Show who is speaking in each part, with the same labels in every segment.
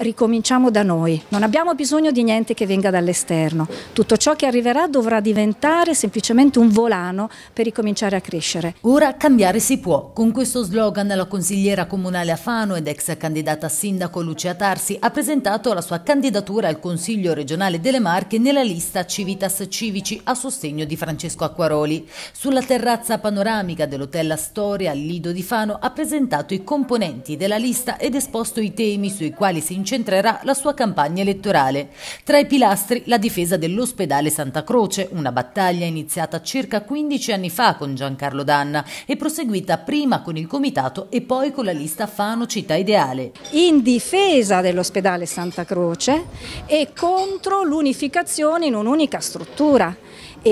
Speaker 1: Ricominciamo da noi, non abbiamo bisogno di niente che venga dall'esterno,
Speaker 2: tutto ciò che arriverà dovrà diventare semplicemente un volano per ricominciare a crescere. Ora cambiare si può, con questo slogan la consigliera comunale Afano ed ex candidata sindaco Lucia Tarsi ha presentato la sua candidatura al Consiglio regionale delle Marche nella lista Civitas Civici a sostegno di Francesco Acquaroli. Sulla terrazza panoramica dell'hotel Astoria al Lido di Fano ha presentato i componenti della lista ed esposto i temi sui quali si incentra incentrerà la sua campagna elettorale. Tra i pilastri la difesa dell'ospedale Santa Croce, una battaglia iniziata circa 15 anni fa con Giancarlo Danna e proseguita prima con il comitato e poi con la lista Fano Città Ideale. In
Speaker 1: difesa dell'ospedale Santa Croce e contro l'unificazione in un'unica struttura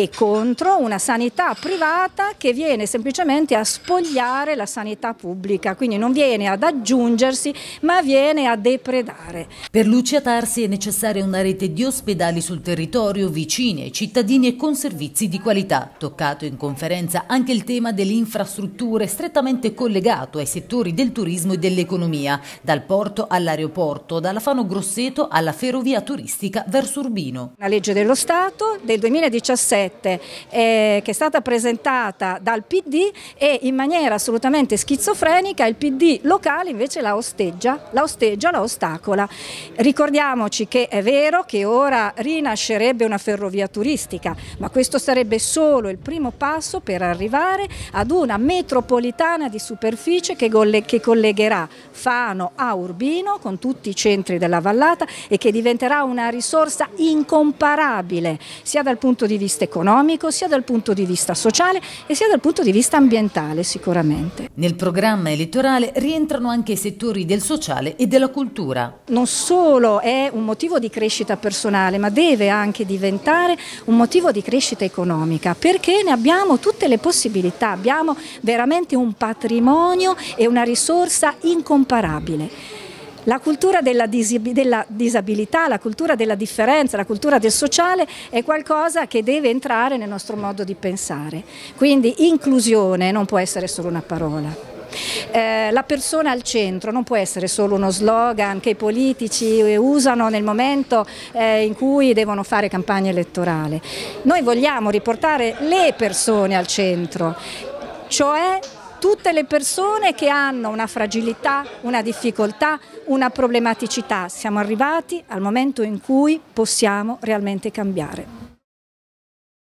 Speaker 1: e contro una sanità privata che viene semplicemente a spogliare la sanità pubblica, quindi non viene ad aggiungersi ma viene
Speaker 2: a depredare. Per Lucia Tarsi è necessaria una rete di ospedali sul territorio vicini ai cittadini e con servizi di qualità. Toccato in conferenza anche il tema delle infrastrutture strettamente collegato ai settori del turismo e dell'economia, dal porto all'aeroporto, dalla Fano Grosseto alla ferrovia turistica verso Urbino. La legge dello
Speaker 1: Stato del 2017 7 eh, che è stata presentata dal PD e in maniera assolutamente schizofrenica il PD locale invece la osteggia, la osteggia, la ostacola. Ricordiamoci che è vero che ora rinascerebbe una ferrovia turistica, ma questo sarebbe solo il primo passo per arrivare ad una metropolitana di superficie che, che collegherà Fano a Urbino con tutti i centri della vallata e che diventerà una risorsa incomparabile sia dal punto di vista economico, sia dal punto di vista sociale e sia dal punto di vista ambientale
Speaker 2: sicuramente. Nel programma elettorale rientrano anche i settori del sociale e della cultura.
Speaker 1: Non solo è un motivo di crescita personale, ma deve anche diventare un motivo di crescita economica, perché ne abbiamo tutte le possibilità, abbiamo veramente un patrimonio e una risorsa incomparabile. La cultura della, della disabilità, la cultura della differenza, la cultura del sociale è qualcosa che deve entrare nel nostro modo di pensare. Quindi inclusione non può essere solo una parola. Eh, la persona al centro non può essere solo uno slogan che i politici eh, usano nel momento eh, in cui devono fare campagna elettorale. Noi vogliamo riportare le persone al centro, cioè tutte le persone che hanno una fragilità, una difficoltà, una problematicità. Siamo arrivati al momento in cui possiamo realmente cambiare.